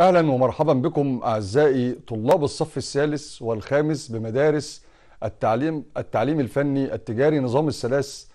اهلا ومرحبا بكم اعزائي طلاب الصف الثالث والخامس بمدارس التعليم التعليم الفني التجاري نظام الثلاث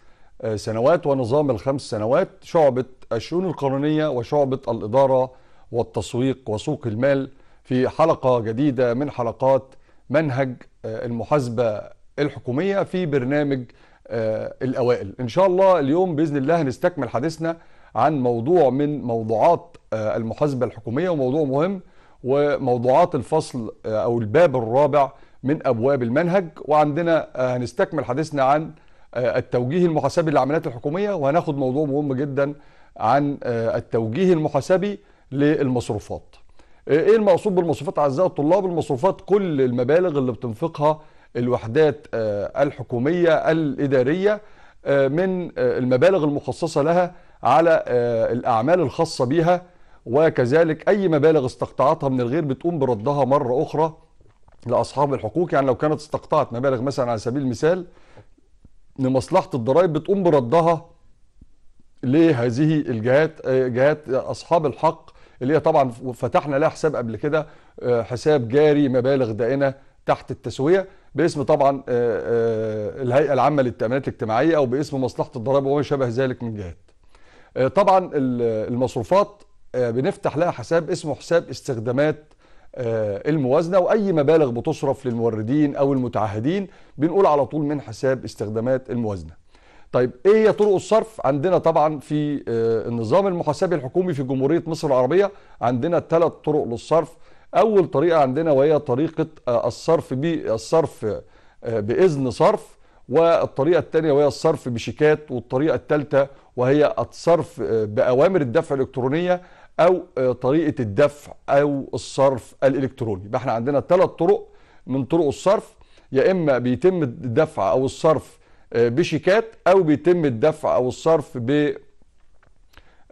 آه، سنوات ونظام الخمس سنوات شعبة الشؤون القانونية وشعبة الإدارة والتسويق وسوق المال في حلقة جديدة من حلقات منهج آه، المحاسبة الحكومية في برنامج آه، الأوائل إن شاء الله اليوم بإذن الله هنستكمل حديثنا عن موضوع من موضوعات آه، المحاسبة الحكومية وموضوع مهم وموضوعات الفصل آه، أو الباب الرابع من أبواب المنهج وعندنا آه، هنستكمل حديثنا عن التوجيه المحاسبي للعمليات الحكومية وهناخد موضوع مهم جدا عن التوجيه المحاسبي للمصروفات ايه المقصود بالمصروفات اعزائي الطلاب المصروفات كل المبالغ اللي بتنفقها الوحدات الحكوميه الاداريه من المبالغ المخصصه لها على آه، الأعمال الخاصة بيها وكذلك أي مبالغ استقطعتها من الغير بتقوم بردها مرة أخرى لأصحاب الحقوق يعني لو كانت استقطعت مبالغ مثلا على سبيل المثال لمصلحة الضرائب بتقوم بردها لهذه الجهات آه، جهات أصحاب الحق اللي هي طبعا فتحنا لها حساب قبل كده آه، حساب جاري مبالغ دائنة تحت التسوية باسم طبعا الهيئة العامة للتأمينات الاجتماعية أو باسم مصلحة الضرائب وما شابه ذلك من جهات آه، طبعا المصروفات آه، بنفتح لها حساب اسمه حساب استخدامات آه، الموازنه واي مبالغ بتصرف للموردين او المتعهدين بنقول على طول من حساب استخدامات الموازنه. طيب ايه هي طرق الصرف؟ عندنا طبعا في النظام المحاسبي الحكومي في جمهوريه مصر العربيه عندنا ثلاث طرق للصرف. اول طريقه عندنا وهي طريقه الصرف بالصرف باذن صرف والطريقة الثانية وهي الصرف بشيكات والطريقة الثالثة وهي الصرف آه، بأوامر الدفع الإلكترونية أو آه، طريقة الدفع أو الصرف الإلكتروني يبقى احنا عندنا ثلاث طرق من طرق الصرف يا إما بيتم الدفع أو الصرف آه، بشيكات أو بيتم الدفع أو الصرف ب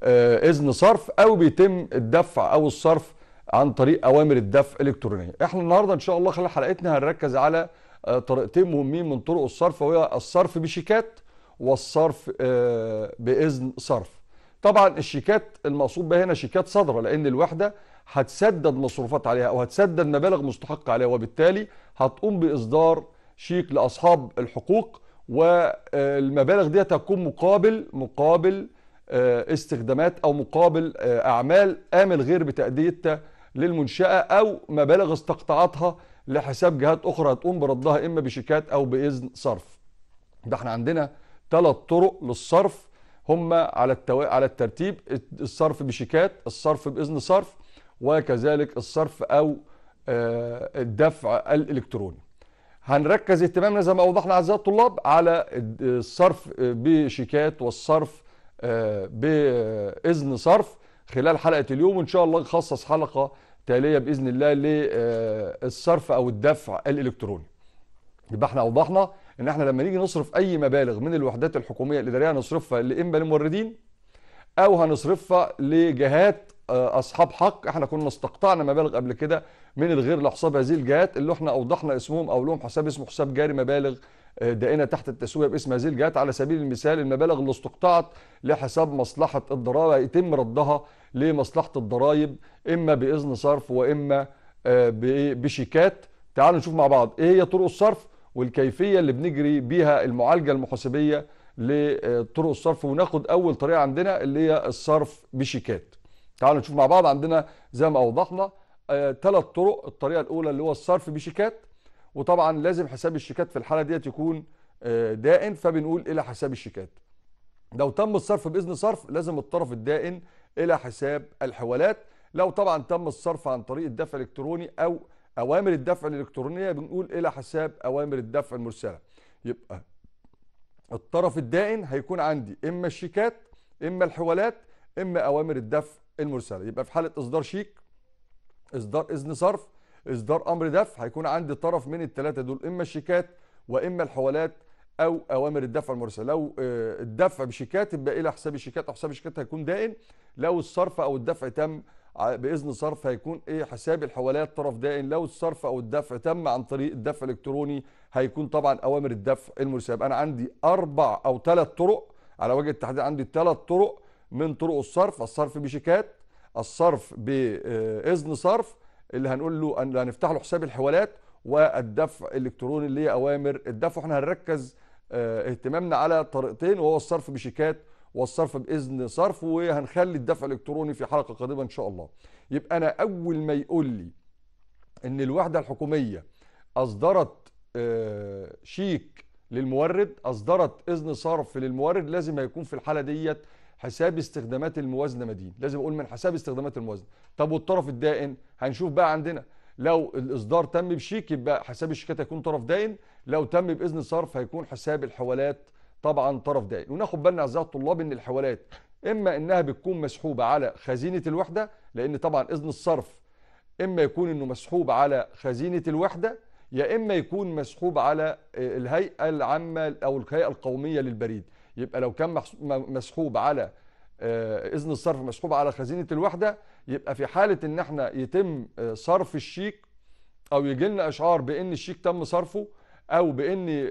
اذن صرف او بيتم الدفع او الصرف عن طريق اوامر الدفع الالكترونيه احنا النهارده ان شاء الله خلال حلقتنا هنركز على آه، طريقتين مهمين من طرق الصرف وهي الصرف بشيكات والصرف آه، باذن صرف طبعا الشيكات المقصود بها هنا شيكات صادره لان الوحده هتسدد مصروفات عليها او هتسدد مبالغ مستحقه عليها وبالتالي هتقوم باصدار شيك لاصحاب الحقوق والمبالغ دي هتكون مقابل مقابل آه، استخدامات او مقابل اعمال امل غير بتاديتها للمنشاه او مبالغ استقطعتها لحساب جهات اخرى هتقوم بردها اما بشيكات او باذن صرف ده احنا عندنا ثلاث طرق للصرف هم على التو... على الترتيب الصرف بشيكات الصرف باذن صرف وكذلك الصرف او آه، الدفع الالكتروني هنركز اهتمامنا زي ما اوضحنا اعزائي الطلاب على الصرف بشيكات والصرف آه، باذن صرف خلال حلقه اليوم وان شاء الله نخصص حلقه تاليه باذن الله للصرف آه، او الدفع الالكتروني. يبقى احنا اوضحنا ان احنا لما نيجي نصرف اي مبالغ من الوحدات الحكوميه الاداريه هنصرفها لاما للموردين او هنصرفها لجهات آه، اصحاب حق احنا كنا استقطعنا مبالغ قبل كده من الغير لحساب هذه الجهات اللي احنا اوضحنا اسمهم او لهم حساب اسمه حساب جاري مبالغ دائنه تحت التسويه باسم هذه الجهات على سبيل المثال المبالغ اللي استقطعت لحساب مصلحه الضرائب يتم ردها لمصلحه الضرائب اما باذن صرف واما آه، بشيكات تعالوا نشوف مع بعض ايه هي طرق الصرف والكيفيه اللي بنجري بيها المعالجه المحاسبيه لطرق آه، الصرف وناخد اول طريقه عندنا اللي هي الصرف بشيكات تعالوا نشوف مع بعض عندنا زي ما اوضحنا ثلاث آه، طرق الطريقه الاولى اللي هو الصرف بشيكات وطبعا لازم حساب الشيكات في الحاله ديت يكون آه، دائن فبنقول الى حساب الشيكات لو تم الصرف باذن صرف لازم الطرف الدائن الى حساب الحوالات لو طبعا تم الصرف عن طريق الدفع الالكتروني او اوامر الدفع الالكترونيه بنقول الى حساب اوامر الدفع المرسله يبقى الطرف الدائن هيكون عندي اما الشيكات اما الحوالات اما اوامر الدفع المرسله يبقى في حاله اصدار شيك اصدار اذن صرف اصدار امر دفع هيكون عندي طرف من الثلاثه دول اما الشيكات واما الحوالات او اوامر الدفع المرسله لو آه، الدفع بشيكات يبقى الى حساب الشيكات او حساب الشيكات هيكون دائن لو الصرف او الدفع تم باذن صرف هيكون ايه حساب الحوالات طرف دائن لو الصرف او الدفع تم عن طريق الدفع الالكتروني هيكون طبعا اوامر الدفع المرسله انا عندي اربع او ثلاث طرق على وجه التحديد عندي ثلاث طرق من طرق الصرف الصرف بشيكات الصرف باذن صرف اللي هنقول له ان هنفتح له حساب الحوالات والدفع الالكتروني اللي هي اوامر الدفع احنا هنركز آه، اهتمامنا على طريقتين وهو الصرف بشيكات والصرف باذن صرف وهنخلي الدفع الالكتروني في حلقه قادمه ان شاء الله يبقى انا اول ما يقول لي ان الوحده الحكوميه اصدرت آه، شيك للمورد اصدرت اذن صرف للمورد لازم هيكون في الحاله ديت حساب استخدامات الموازنه مدين لازم اقول من حساب استخدامات الموازنه طب والطرف الدائن هنشوف بقى عندنا لو الاصدار تم بشيك يبقى حساب الشيكات هيكون طرف دائن لو تم باذن صرف هيكون حساب الحوالات طبعا طرف دائن وناخد بالنا اعزائي الطلاب ان الحوالات اما انها بتكون مسحوبه على خزينه الوحده لان طبعا اذن الصرف اما يكون انه مسحوب على خزينه الوحده يا اما يكون مسحوب على آه، الهيئه العامه او الهيئه القوميه للبريد يبقى لو كان مسحوب على آه، اذن الصرف مسحوب على خزينه الوحده يبقى في حاله ان احنا يتم آه، صرف الشيك او يجي لنا اشعار بان الشيك تم صرفه او بان آه،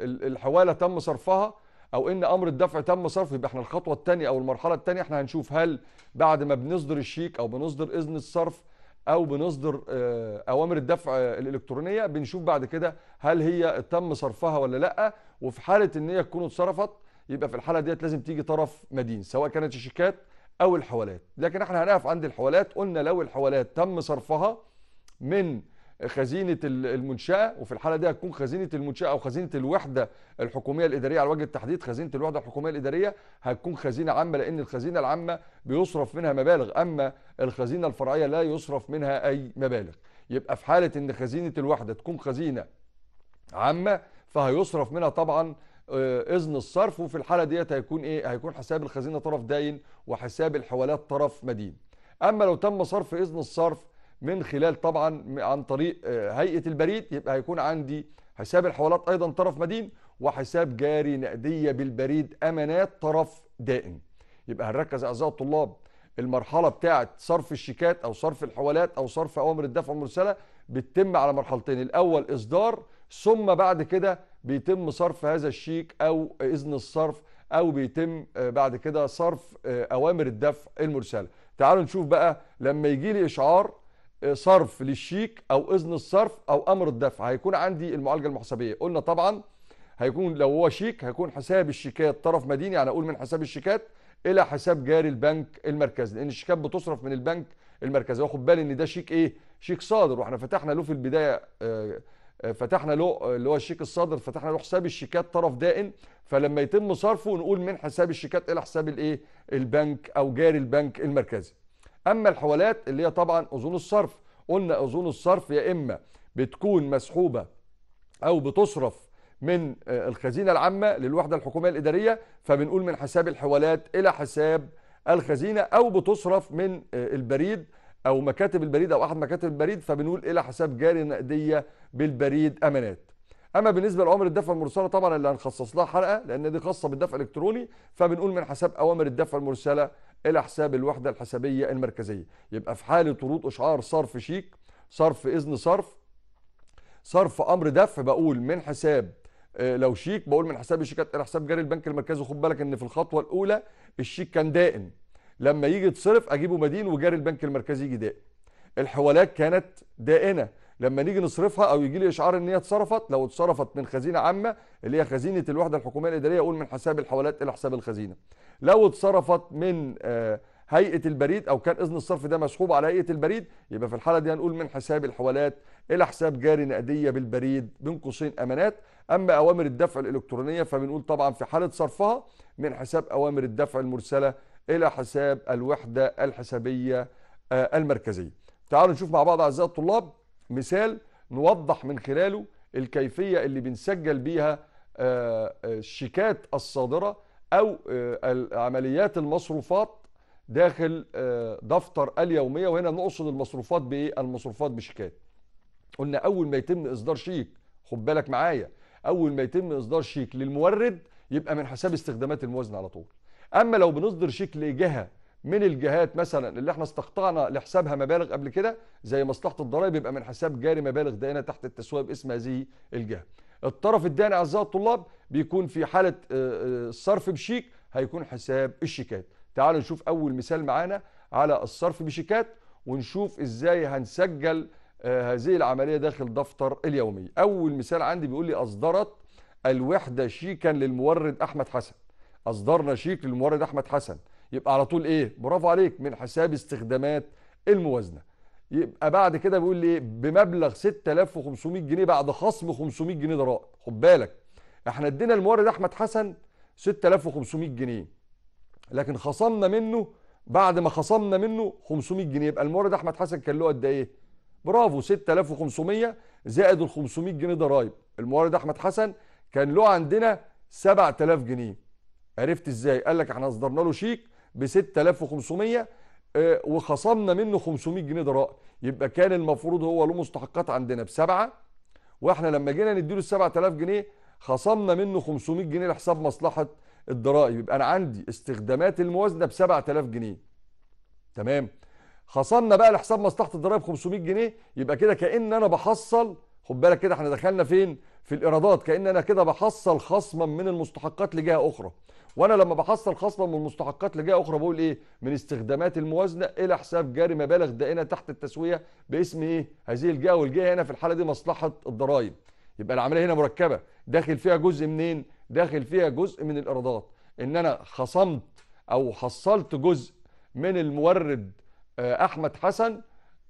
الحواله تم صرفها او ان امر الدفع تم صرفه يبقى احنا الخطوه الثانيه او المرحله الثانيه احنا هنشوف هل بعد ما بنصدر الشيك او بنصدر اذن الصرف او بنصدر آه، اوامر الدفع آه، الالكترونيه بنشوف بعد كده هل هي تم صرفها ولا لا وفي حاله ان هي تكون اتصرفت يبقى في الحاله ديت لازم تيجي طرف مدين سواء كانت الشيكات او الحوالات لكن احنا هنقف عند الحوالات قلنا لو الحوالات تم صرفها من خزينه المنشاه وفي الحاله دي هتكون خزينه المنشاه او خزينه الوحده الحكوميه الاداريه على وجه التحديد خزينه الوحده الحكوميه الاداريه هتكون خزينه عامه لان الخزينه العامه بيصرف منها مبالغ اما الخزينه الفرعيه لا يصرف منها اي مبالغ يبقى في حاله ان خزينه الوحده تكون خزينه عامه فهيصرف منها طبعا آه، اذن الصرف وفي الحاله ديت هيكون ايه هيكون حساب الخزينه طرف داين وحساب الحوالات طرف مدين اما لو تم صرف اذن الصرف من خلال طبعا عن طريق آه، هيئه البريد يبقى هيكون عندي حساب الحوالات ايضا طرف مدين وحساب جاري نقديه بالبريد امانات طرف دائم يبقى هنركز اعزائي الطلاب المرحله بتاعه صرف الشيكات او صرف الحوالات او صرف اوامر الدفع المرسله بتتم على مرحلتين الاول اصدار ثم بعد كده بيتم صرف هذا الشيك او اذن الصرف او بيتم آه، بعد كده صرف آه، اوامر الدفع المرسله تعالوا نشوف بقى لما يجي لي اشعار صرف للشيك او اذن الصرف او امر الدفع هيكون عندي المعالجه المحسوبيه قلنا طبعا هيكون لو هو شيك هيكون حساب الشيكات طرف مديني يعني اقول من حساب الشيكات الى حساب جاري البنك المركزي لان الشيكات بتصرف من البنك المركزي واخد بالي ان ده شيك ايه شيك صادر واحنا فتحنا له في البدايه آه، آه، فتحنا له اللي هو الشيك الصادر فتحنا له حساب الشيكات طرف دائن فلما يتم صرفه نقول من حساب الشيكات الى حساب الايه البنك او جاري البنك المركزي اما الحوالات اللي هي طبعا اذون الصرف قلنا اذون الصرف يا اما بتكون مسحوبه او بتصرف من آه، الخزينه العامه للوحده الحكوميه الاداريه فبنقول من حساب الحوالات الى حساب الخزينه او بتصرف من آه، البريد او مكاتب البريد او احد مكاتب البريد فبنقول الى حساب جاري نقديه بالبريد امانات اما بالنسبه لعمر الدفع المرسله طبعا اللي هنخصص لها حلقه لان دي خاصه بالدفع الالكتروني فبنقول من حساب اوامر الدفع المرسله الى حساب الوحده الحسابيه المركزيه يبقى في حاله طرود اشعار صرف شيك صرف اذن صرف صرف امر دفع بقول من حساب آه، لو شيك بقول من حساب الشيكات الى حساب جاري البنك المركزي وخد بالك ان في الخطوه الاولى الشيك كان دائم لما يجي يتصرف اجيبه مدين وجاري البنك المركزي يجي دائم الحوالات كانت دائنه لما نيجي نصرفها او يجي لي اشعار ان هي اتصرفت لو اتصرفت من خزينه عامه اللي هي خزينه الوحده الحكوميه الاداريه اقول من حساب الحوالات الى حساب الخزينه لو اتصرفت من آه، هيئه البريد او كان اذن الصرف ده مسحوب على هيئه البريد يبقى في الحاله دي هنقول من حساب الحوالات الى حساب جاري نقديه بالبريد بين قوسين امانات اما اوامر الدفع الالكترونيه فبنقول طبعا في حاله صرفها من حساب اوامر الدفع المرسله الى حساب الوحده الحسابيه آه، المركزيه تعالوا نشوف مع بعض اعزائي الطلاب مثال نوضح من خلاله الكيفية اللي بنسجل بيها آه، آه، الشيكات الصادرة أو آه، عمليات المصروفات داخل دفتر اليومية وهنا بنقصد المصروفات بإيه؟ المصروفات بشيكات قلنا أول ما يتم إصدار شيك خد بالك معايا أول ما يتم إصدار شيك للمورد يبقى من حساب استخدامات الموازنة على طول أما لو بنصدر شيك لجهة من الجهات مثلا اللي احنا استقطعنا لحسابها مبالغ قبل كده زي مصلحه الضرائب يبقى من حساب جاري مبالغ دائنه تحت التسويه باسم هذه الجهه. الطرف الداني اعزائي الطلاب بيكون في حاله الصرف آه، آه، بشيك هيكون حساب الشيكات. تعالوا نشوف اول مثال معانا على الصرف بشيكات ونشوف ازاي هنسجل آه، هذه العمليه داخل دفتر اليومي. اول مثال عندي بيقول لي اصدرت الوحده شيكا للمورد احمد حسن. اصدرنا شيك للمورد احمد حسن. يبقى على طول ايه برافو عليك من حساب استخدامات الموازنه يبقى بعد كده بيقول لي بمبلغ 6500 جنيه بعد خصم 500 جنيه ضرائب خد بالك احنا ادينا المورد احمد حسن 6500 جنيه لكن خصمنا منه بعد ما خصمنا منه 500 جنيه يبقى المورد احمد حسن كان له قد ايه برافو 6500 زائد ال 500 جنيه ضرايب المورد احمد حسن كان له عندنا 7000 جنيه عرفت ازاي قال لك احنا اصدرنا له شيك ب 6500 آه، وخصمنا منه 500 جنيه ضرائب يبقى كان المفروض هو له مستحقات عندنا بسبعه واحنا لما جينا نديله ال 7000 جنيه خصمنا منه 500 جنيه لحساب مصلحه الضرائب يبقى انا عندي استخدامات الموازنه ب 7000 جنيه تمام خصمنا بقى لحساب مصلحه الضرائب 500 جنيه يبقى كده كان انا بحصل خد بالك كده احنا دخلنا فين في الايرادات كان انا كده بحصل خصما من المستحقات لجهه اخرى وانا لما بحصل خصما من المستحقات لجهه اخرى بقول ايه من استخدامات الموازنه الى حساب جاري مبالغ دائنه تحت التسويه باسم ايه هذه الجهه والجهه هنا في الحاله دي مصلحه الضرائب يبقى العمليه هنا مركبه داخل فيها جزء منين داخل فيها جزء من الايرادات ان انا خصمت او حصلت جزء من المورد آه، احمد حسن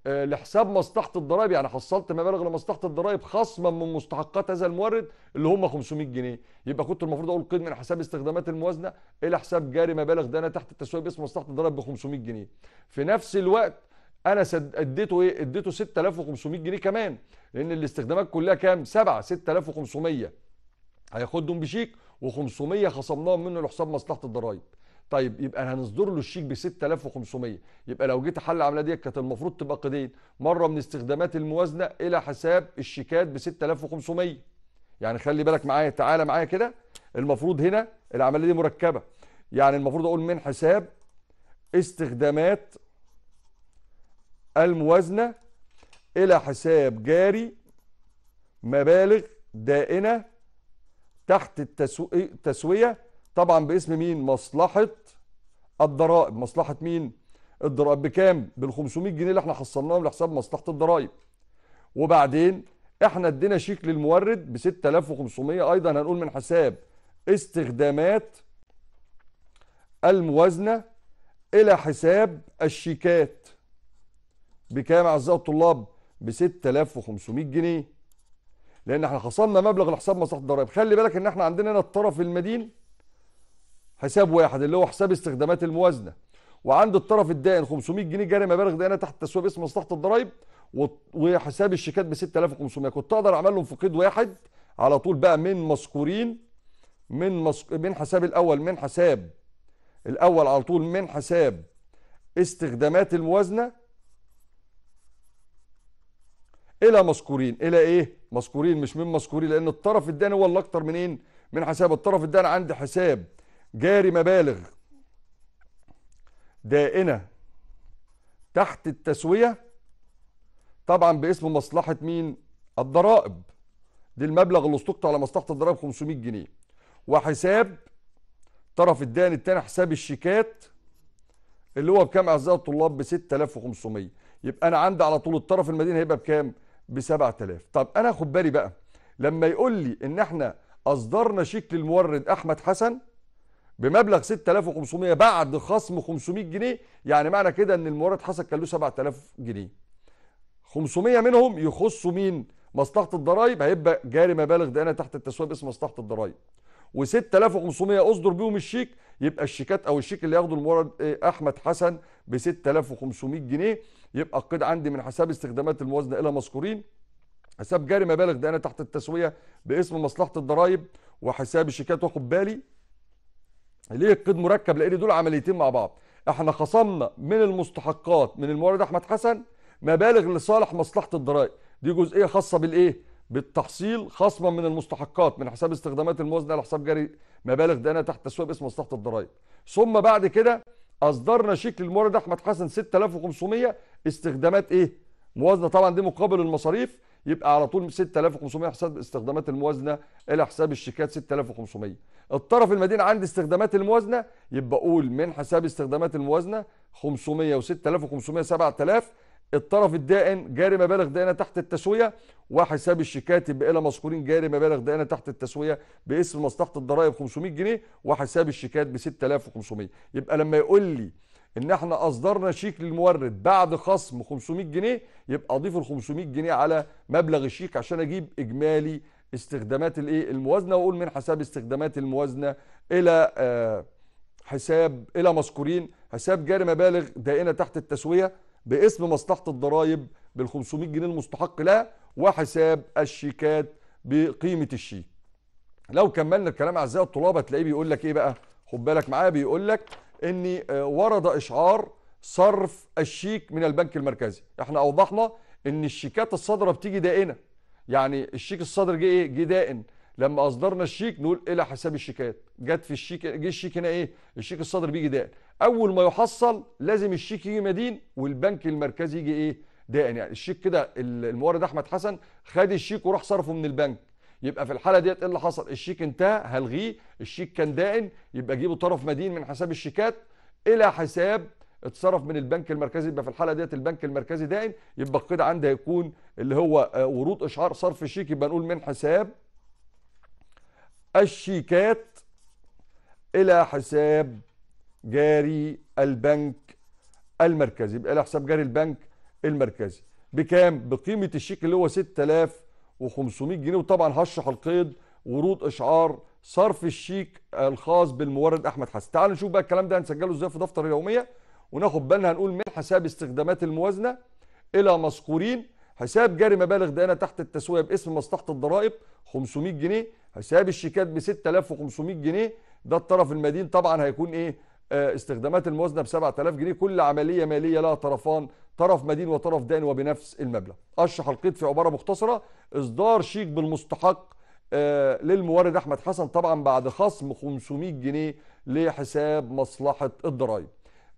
آه، لحساب مصلحه الضرائب يعني حصلت مبالغ لمصلحه الضرائب خصما من مستحقات هذا المورد اللي هم 500 جنيه يبقى كنت المفروض اقول قيد من حساب استخدامات الموازنه الى حساب جاري مبالغ ده انا تحت التسويه باسم مصلحه الضرائب ب 500 جنيه في نفس الوقت انا اديته ايه اديته 6500 جنيه كمان لان الاستخدامات كلها كام 7 6500 هياخدهم بشيك و500 خصمناهم منه لحساب مصلحه الضرائب طيب يبقى هنصدر له الشيك ب 6500 يبقى لو جيت حل العمليه ديت كانت المفروض تبقى قيدين مره من استخدامات الموازنه الى حساب الشيكات ب 6500 يعني خلي بالك معايا تعالى معايا كده المفروض هنا العمليه دي مركبه يعني المفروض اقول من حساب استخدامات الموازنه الى حساب جاري مبالغ دائنه تحت التسويه طبعا باسم مين مصلحه الضرائب مصلحه مين الضرائب بكام بال 500 جنيه اللي احنا حصلناهم لحساب مصلحه الضرائب وبعدين احنا ادينا شيك للمورد ب 6500 ايضا هنقول من حساب استخدامات الموازنه الى حساب الشيكات بكام اعزائي الطلاب ب 6500 جنيه لان احنا خصمنا مبلغ لحساب مصلحه الضرائب خلي بالك ان احنا عندنا هنا الطرف المدين حساب واحد اللي هو حساب استخدامات الموازنه وعند الطرف الدائن 500 جنيه جاري مبالغ دائنه تحت التسويه باسم مصلحه الضرائب وحساب الشيكات ب 6500 كنت اقدر اعمل لهم قيد واحد على طول بقى من مذكورين من مسك... من حساب الاول من حساب الاول على طول من حساب استخدامات الموازنه الى مذكورين الى ايه مذكورين مش من مذكورين لان الطرف الدائن هو اللي اكتر منين من حساب الطرف الدائن عندي حساب جاري مبالغ دائنة تحت التسوية طبعا باسم مصلحة مين الضرائب دي المبلغ اللي استقطع على مصلحة الضرائب 500 جنيه وحساب طرف الدائن التاني حساب الشيكات اللي هو بكام اعزائي الطلاب ب 6500 يبقى انا عندي على طول الطرف المدين هيبقى بكام ب 7000 طب انا اخد بالي بقى لما يقول لي ان احنا اصدرنا شيك للمورد احمد حسن بمبلغ 6500 بعد خصم 500 جنيه يعني معنى كده ان المورد حصل كان له 7000 جنيه 500 منهم يخصوا مين مصلحه الضرايب هيبقى جاري مبالغ انا تحت التسويه باسم مصلحه الضرايب و6500 اصدر بيهم الشيك يبقى الشيكات او الشيك اللي ياخده المورد آه، احمد حسن ب 6500 جنيه يبقى القيد عندي من حساب استخدامات الموازنه الى مذكورين حساب جاري مبالغ ده انا تحت التسويه باسم مصلحه الضرايب وحساب الشيكات واخد بالي ليه القيد مركب لان دول عمليتين مع بعض احنا خصمنا من المستحقات من المورد احمد حسن مبالغ لصالح مصلحه الضرائب دي جزئيه خاصه بالايه بالتحصيل خصما من المستحقات من حساب استخدامات الموازنه لحساب جاري مبالغ انا تحت تسويه باسم مصلحه الضرائب ثم بعد كده اصدرنا شيك للمورد احمد حسن 6500 استخدامات ايه موازنه طبعا دي مقابل المصاريف يبقى على طول 6500 حساب استخدامات الموازنه الى حساب الشيكات 6500 الطرف المدين عند استخدامات الموازنه يبقى قول من حساب استخدامات الموازنه 500 و 6500 7000 الطرف الدائن جاري مبالغ دائنه تحت التسويه وحساب الشيكات يبقى لها مذكورين جاري مبالغ دائنه تحت التسويه باسم مصلحه الضرائب 500 جنيه وحساب الشيكات ب 6500 يبقى لما يقول لي ان احنا اصدرنا شيك للمورد بعد خصم 500 جنيه يبقى اضيف ال 500 جنيه على مبلغ الشيك عشان اجيب اجمالي استخدامات الايه الموازنه واقول من حساب استخدامات الموازنه الى آه، حساب الى مذكورين حساب جاري مبالغ دائنه تحت التسويه باسم مصلحه الضرائب بال 500 جنيه المستحق لها وحساب الشيكات بقيمه الشيك. لو كملنا الكلام اعزائي الطلاب هتلاقيه بيقول لك ايه بقى؟ خد بالك معايا بيقول لك ان آه، ورد اشعار صرف الشيك من البنك المركزي احنا اوضحنا ان الشيكات الصادره بتيجي دائنه يعني الشيك الصادر جه ايه جه دائن لما اصدرنا الشيك نقول الى إيه حساب الشيكات جت في الشيك جه الشيك هنا ايه الشيك الصادر بيجي دائن اول ما يحصل لازم الشيك يجي مدين والبنك المركزي يجي ايه دائن يعني الشيك كده المورد احمد حسن خد الشيك وراح صرفه من البنك يبقى في الحاله ديت ايه اللي حصل الشيك انتهى هلغيه الشيك كان دائن يبقى اجيبه طرف مدين من حساب الشيكات الى حساب اتصرف من البنك المركزي يبقى في الحاله ديت البنك المركزي دائن يبقى القيد عندي هيكون اللي هو آه، ورود اشعار صرف الشيك يبقى نقول من حساب الشيكات الى حساب جاري البنك المركزي يبقى الى حساب جاري البنك المركزي بكام بقيمه الشيك اللي هو 6000 و500 جنيه وطبعا هشرح القيد ورود اشعار صرف الشيك الخاص بالمورد احمد حسن تعال نشوف بقى الكلام ده هنسجله ازاي في دفتر اليوميه وناخد بالنا هنقول من حساب استخدامات الموازنه الى مذكورين حساب جاري مبالغ دائنه تحت التسويه باسم مصلحه الضرائب 500 جنيه حساب الشيكات ب 6500 جنيه ده الطرف المدين طبعا هيكون ايه آه، استخدامات الموازنة ب 7000 جنيه كل عملية مالية لها طرفان طرف مدين وطرف دان وبنفس المبلغ أشرح القيد في عبارة مختصرة إصدار شيك بالمستحق آه، للمورد أحمد حسن طبعا بعد خصم 500 جنيه لحساب مصلحة الضرائب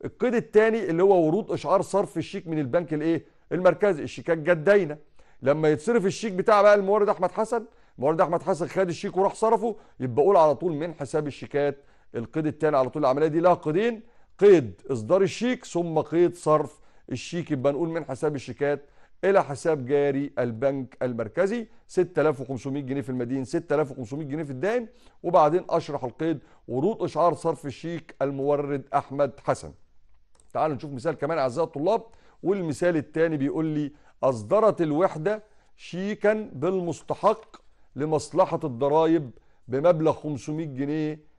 القيد الثاني اللي هو ورود إشعار صرف الشيك من البنك الإيه المركزي الشيكات جت داينة لما يتصرف الشيك بتاع بقى المورد أحمد حسن المورد أحمد حسن خد الشيك وراح صرفه يبقى قول على طول من حساب الشيكات القيد الثاني على طول العمليه دي لها قيدين قيد اصدار الشيك ثم قيد صرف الشيك يبقى نقول من حساب الشيكات الى حساب جاري البنك المركزي 6500 جنيه في المدين 6500 جنيه في الدائم وبعدين اشرح القيد ورود اشعار صرف الشيك المورد احمد حسن تعالوا نشوف مثال كمان اعزائي الطلاب والمثال الثاني بيقول لي اصدرت الوحده شيكا بالمستحق لمصلحه الضرائب بمبلغ 500 جنيه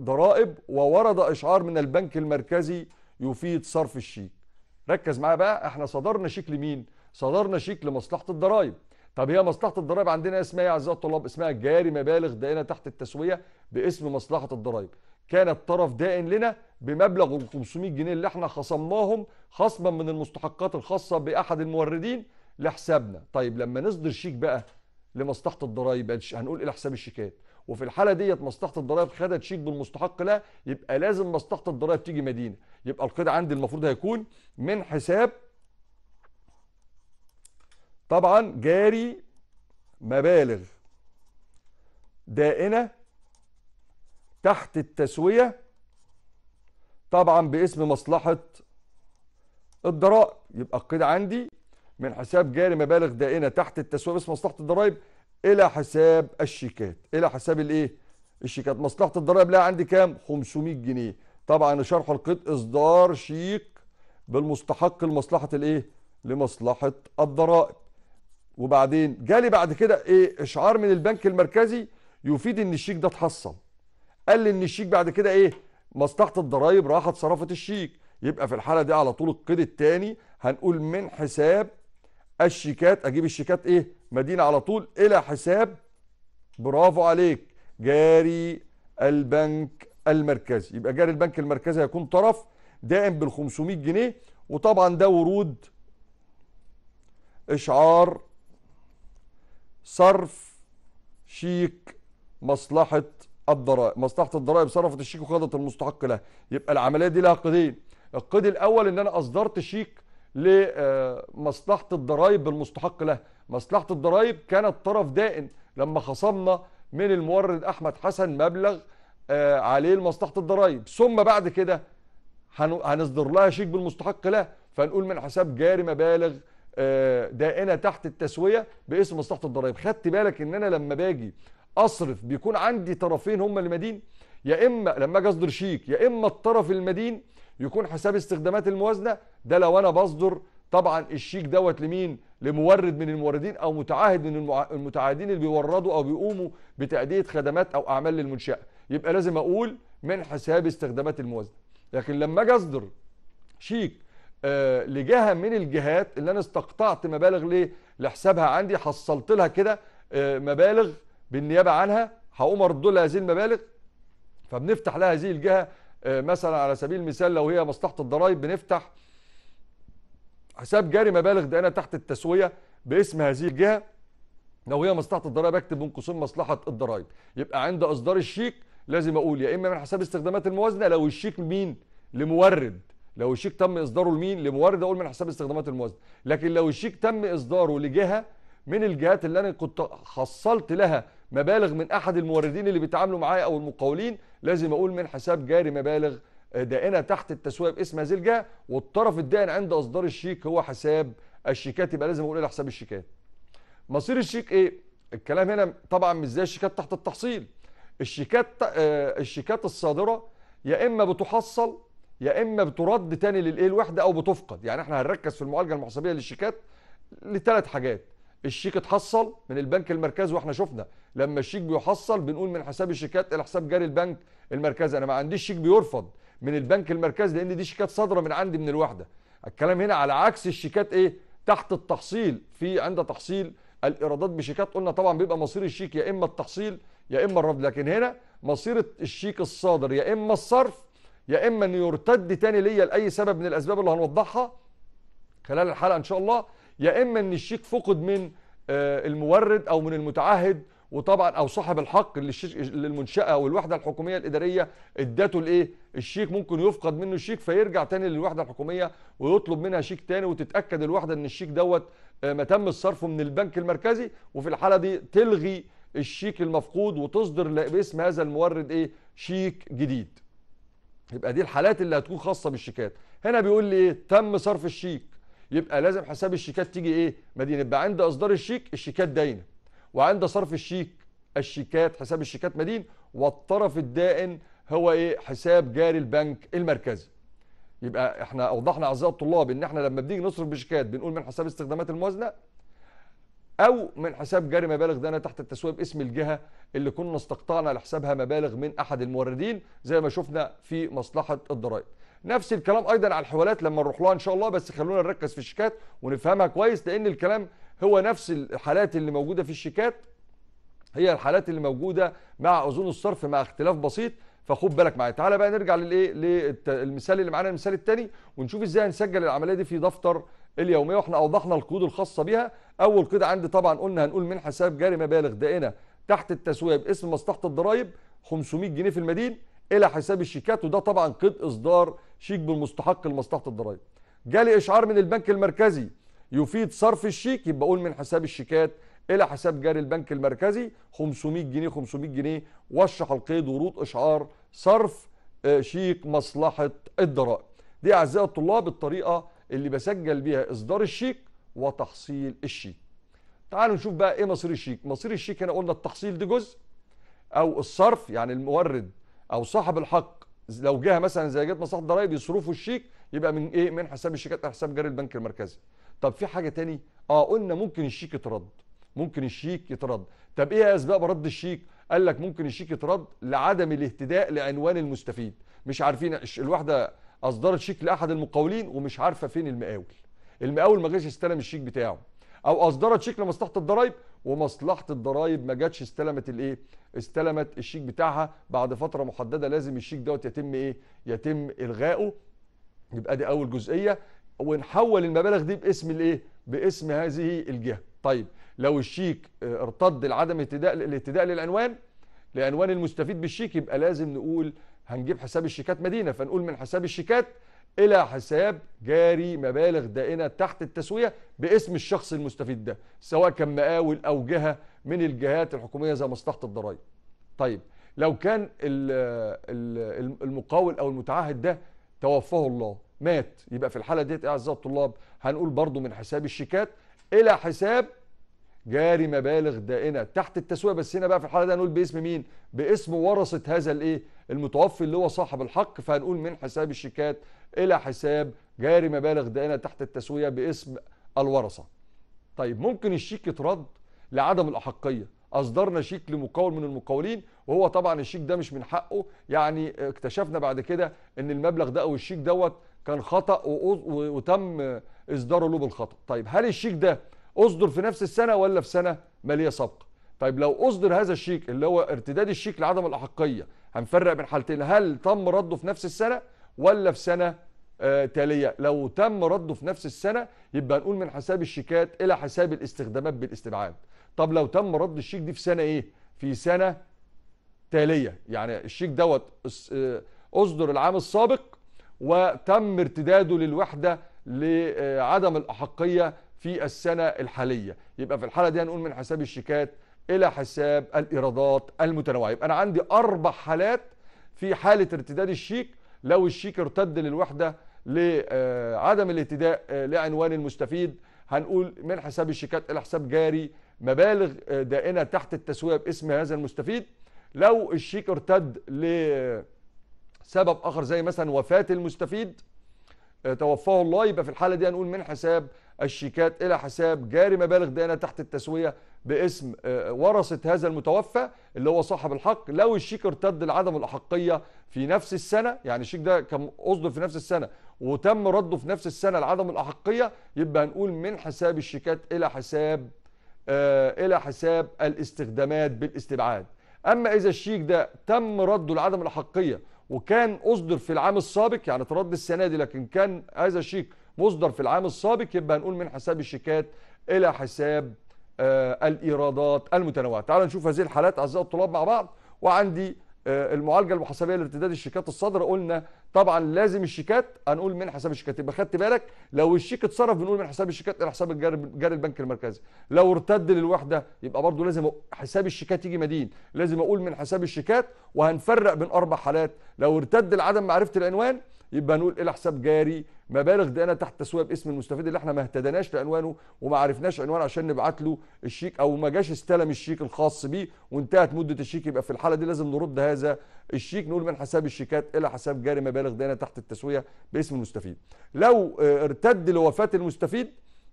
ضرائب وورد اشعار من البنك المركزي يفيد صرف الشيك ركز معايا بقى احنا صدرنا شيك لمين صدرنا شيك لمصلحه الضرائب طب هي مصلحه الضرائب عندنا اسمها إيه يا اعزائي الطلاب اسمها جاري مبالغ دائنه تحت التسويه باسم مصلحه الضرائب كان الطرف دائن لنا بمبلغ ال 500 جنيه اللي احنا خصمناهم خصما من المستحقات الخاصه باحد الموردين لحسابنا طيب لما نصدر شيك بقى لمصلحه الضرائب هنقول الى إيه حساب الشيكات وفي الحاله ديت مصلحه الضرائب خدت شيك بالمستحق لها يبقى لازم مصلحه الضرائب تيجي مدينه يبقى القيد عندي المفروض هيكون من حساب طبعا جاري مبالغ دائنه تحت التسويه طبعا باسم مصلحه الضرائب يبقى القيد عندي من حساب جاري مبالغ دائنه تحت التسويه باسم مصلحه الضرائب الى حساب الشيكات الى حساب الايه الشيكات مصلحه الضرائب لها عندي كام 500 جنيه طبعا شرح القيد اصدار شيك بالمستحق لمصلحه الايه لمصلحه الضرائب وبعدين جالي بعد كده ايه اشعار من البنك المركزي يفيد ان الشيك ده اتحصل قال لي ان الشيك بعد كده ايه مصلحه الضرائب راحت صرفت الشيك يبقى في الحاله دي على طول القيد الثاني هنقول من حساب الشيكات اجيب الشيكات ايه مدينة على طول إلى حساب برافو عليك جاري البنك المركزي يبقى جاري البنك المركزي هيكون طرف دائم بال 500 جنيه وطبعا ده ورود اشعار صرف شيك مصلحه الضرائب مصلحه الضرائب صرفت الشيك وخدت المستحق له يبقى العمليه دي لها قيدين القيد الاول ان انا اصدرت شيك لمصلحه الضرائب بالمستحق لها مصلحه الضرائب كانت طرف دائن لما خصمنا من المورد احمد حسن مبلغ آه، عليه لمصلحه الضرائب ثم بعد كده هنصدر لها شيك بالمستحق لها فنقول من حساب جاري مبالغ آه، دائنه تحت التسويه باسم مصلحه الضرائب خدت بالك ان انا لما باجي اصرف بيكون عندي طرفين هما المدين يا اما لما اجي اصدر شيك يا اما الطرف المدين يكون حساب استخدامات الموازنه ده لو انا بصدر طبعا الشيك دوت لمين لمورد من الموردين او متعاهد من المتعاهدين اللي بيوردوا او بيقوموا بتاديه خدمات او اعمال للمنشاه يبقى لازم اقول من حساب استخدامات الموازنه لكن لما اجي اصدر شيك آه لجهه من الجهات اللي انا استقطعت مبالغ ليه لحسابها عندي حصلت لها كده آه مبالغ بالنيابه عنها هقوم ارد لها هذه المبالغ فبنفتح لها هذه الجهه آه، مثلا على سبيل المثال لو هي مصلحه الضرائب بنفتح حساب جاري مبالغ دائنه تحت التسويه باسم هذه الجهه لو هي مصلحه الضرائب اكتب بين قوسين مصلحه الضرائب يبقى عند اصدار الشيك لازم اقول يا اما من حساب استخدامات الموازنه لو الشيك لمين لمورد لو الشيك تم اصداره لمين لمورد اقول من حساب استخدامات الموازنه لكن لو الشيك تم اصداره لجهه من الجهات اللي انا كنت حصلت لها مبالغ من احد الموردين اللي بيتعاملوا معايا او المقاولين لازم اقول من حساب جاري مبالغ آه، دائنه تحت التسويه باسم هذه الجهه والطرف الدائن عند اصدار الشيك هو حساب الشيكات يبقى لازم اقول الى حساب الشيكات مصير الشيك ايه الكلام هنا طبعا مش زي الشيكات تحت التحصيل الشيكات آه، الشيكات الصادره يا اما بتحصل يا اما بترد تاني للايه الوحده او بتفقد يعني احنا هنركز في المعالجه المحاسبيه للشيكات لثلاث حاجات الشيك اتحصل من البنك المركزي واحنا شفنا لما الشيك بيحصل بنقول من حساب الشيكات الى حساب جاري البنك المركزي انا ما عنديش شيك بيرفض من البنك المركزي لان دي شيكات صادره من عندي من الوحده الكلام هنا على عكس الشيكات ايه تحت التحصيل في عند تحصيل الايرادات بشيكات قلنا طبعا بيبقى مصير الشيك يا اما التحصيل يا اما الرفض لكن هنا مصير الشيك الصادر يا اما الصرف يا اما انه يرتد تاني ليا لاي سبب من الاسباب اللي هنوضحها خلال الحلقه ان شاء الله يا اما ان الشيك فقد من آه، المورد او من المتعهد وطبعا او صاحب الحق للمنشاه او الوحده الحكوميه الاداريه ادته الايه الشيك ممكن يفقد منه الشيك فيرجع تاني للوحده الحكوميه ويطلب منها شيك تاني وتتاكد الوحده ان الشيك دوت آه، ما تم صرفه من البنك المركزي وفي الحاله دي تلغي الشيك المفقود وتصدر باسم هذا المورد ايه شيك جديد يبقى دي الحالات اللي هتكون خاصه بالشيكات هنا بيقول لي ايه تم صرف الشيك يبقى لازم حساب الشيكات تيجي ايه مدين يبقى عند اصدار الشيك الشيكات داينه وعند صرف الشيك الشيكات حساب الشيكات مدين والطرف الدائن هو ايه حساب جاري البنك المركزي يبقى احنا اوضحنا اعزائي الطلاب ان احنا لما بنيجي نصرف بشيكات بنقول من حساب استخدامات الموازنه او من حساب جاري مبالغ دانا تحت التسويه باسم الجهه اللي كنا استقطعنا لحسابها مبالغ من احد الموردين زي ما شفنا في مصلحه الضرائب نفس الكلام ايضا على الحوالات لما نروح لها ان شاء الله بس خلونا نركز في الشيكات ونفهمها كويس لان الكلام هو نفس الحالات اللي موجوده في الشيكات هي الحالات اللي موجوده مع اذون الصرف مع اختلاف بسيط فخد بالك معايا تعالى بقى نرجع للايه للمثال اللي معانا المثال الثاني ونشوف ازاي هنسجل العمليه دي في دفتر اليوميه واحنا اوضحنا القيود الخاصه بيها اول قيد عندي طبعا قلنا هنقول من حساب جاري مبالغ دائنه تحت التسويه باسم مصلحه الضرايب 500 جنيه في المدين الى حساب الشيكات وده طبعا قيد اصدار شيك بالمستحق لمصلحه الضرائب جالي اشعار من البنك المركزي يفيد صرف الشيك يبقى اقول من حساب الشيكات الى حساب جاري البنك المركزي 500 جنيه 500 جنيه واشرح القيد ورود اشعار صرف آه، شيك مصلحه الضرائب دي اعزائي الطلاب الطريقه اللي بسجل بيها اصدار الشيك وتحصيل الشيك تعالوا نشوف بقى ايه مصير الشيك مصير الشيك هنا قلنا التحصيل ده جزء او الصرف يعني المورد او صاحب الحق لو جهه مثلا زي جهه مصلحه الضرائب يصرفوا الشيك يبقى من ايه من حساب الشيكات لحساب جاري البنك المركزي طب في حاجه تاني اه قلنا ممكن الشيك يترد ممكن الشيك يترد طب ايه اسباب رد الشيك قال لك ممكن الشيك يترد لعدم الاهتداء لعنوان المستفيد مش عارفين الواحده اصدرت شيك لاحد المقاولين ومش عارفه فين المقاول المقاول ما جاش استلم الشيك بتاعه او اصدرت شيك لمصلحه الضرايب ومصلحه الضرايب ما جاتش استلمت الايه؟ استلمت الشيك بتاعها بعد فتره محدده لازم الشيك دوت يتم ايه؟ يتم الغائه يبقى دي اول جزئيه ونحول المبالغ دي باسم الايه؟ باسم هذه الجهه. طيب لو الشيك ارتد لعدم الاهتداء للعنوان لعنوان المستفيد بالشيك يبقى لازم نقول هنجيب حساب الشيكات مدينه فنقول من حساب الشيكات الى حساب جاري مبالغ دائنه تحت التسويه باسم الشخص المستفيد ده سواء كان مقاول او جهه من الجهات الحكوميه زي مصلحه الضرائب. طيب لو كان المقاول او المتعهد ده توفاه الله مات يبقى في الحاله ديت يا إيه اعزائي الطلاب هنقول برضو من حساب الشيكات الى حساب جاري مبالغ دائنه تحت التسويه بس هنا بقى في الحاله دي هنقول باسم مين؟ باسم ورثه هذا الايه؟ المتوفي اللي هو صاحب الحق فهنقول من حساب الشيكات إلى حساب جاري مبالغ دائنة تحت التسوية باسم الورثة طيب ممكن الشيك يترد لعدم الأحقية أصدرنا شيك لمقاول من المقاولين وهو طبعا الشيك ده مش من حقه يعني اكتشفنا بعد كده أن المبلغ ده أو الشيك دوت كان خطأ وتم إصداره له بالخطأ طيب هل الشيك ده أصدر في نفس السنة ولا في سنة مالية سابقة طيب لو أصدر هذا الشيك اللي هو ارتداد الشيك لعدم الأحقية هنفرق بين حالتين هل تم رده في نفس السنه ولا في سنه آه، تاليه لو تم رده في نفس السنه يبقى هنقول من حساب الشيكات الى حساب الاستخدامات بالاستبعاد طب لو تم رد الشيك دي في سنه ايه في سنه تاليه يعني الشيك دوت آه، اصدر العام السابق وتم ارتداده للوحده لعدم الاحقيه في السنه الحاليه يبقى في الحاله دي هنقول من حساب الشيكات الى حساب الايرادات المتنوعه يبقى انا عندي اربع حالات في حاله ارتداد الشيك لو الشيك ارتد للوحده لعدم آه، الاهتداء آه، لعنوان المستفيد هنقول من حساب الشيكات الى حساب جاري مبالغ آه، دائنه تحت التسويه باسم هذا المستفيد لو الشيك ارتد لسبب اخر زي مثلا وفاه المستفيد توفاه الله يبقى في الحاله دي هنقول من حساب الشيكات إلى حساب جاري مبالغ دائنة تحت التسوية باسم آه، ورثة هذا المتوفى اللي هو صاحب الحق لو الشيك ارتد لعدم الأحقية في نفس السنة يعني الشيك ده كان أصدر في نفس السنة وتم رده في نفس السنة لعدم الأحقية يبقى هنقول من حساب الشيكات إلى حساب آه، إلى حساب الاستخدامات بالاستبعاد أما إذا الشيك ده تم رده لعدم الأحقية وكان أصدر في العام السابق يعني ترد السنة دي لكن كان هذا الشيك مصدر في العام السابق يبقى هنقول من حساب الشيكات الى حساب آه، الايرادات المتنوعه تعالوا نشوف هذه الحالات اعزائي الطلاب مع بعض وعندي آه، المعالجه المحاسبيه لارتداد الشيكات الصادره قلنا طبعا لازم الشيكات هنقول من حساب الشيكات يبقى خدت بالك لو الشيك اتصرف بنقول من حساب الشيكات الى حساب جاري البنك المركزي لو ارتد للوحده يبقى برضه لازم حساب الشيكات يجي مدين لازم اقول من حساب الشيكات وهنفرق بين اربع حالات لو ارتد لعدم معرفه العنوان يبقى نقول إيه الى حساب جاري مبالغ دائنه تحت تسويه باسم المستفيد اللي احنا ما اهتديناش لعنوانه وما عرفناش عنوانه عشان نبعت له الشيك او ما جاش استلم الشيك الخاص بيه وانتهت مده الشيك يبقى في الحاله دي لازم نرد هذا الشيك نقول من حساب الشيكات الى حساب جاري مبالغ دائنه تحت التسويه باسم المستفيد. لو آه، ارتد لوفاه المستفيد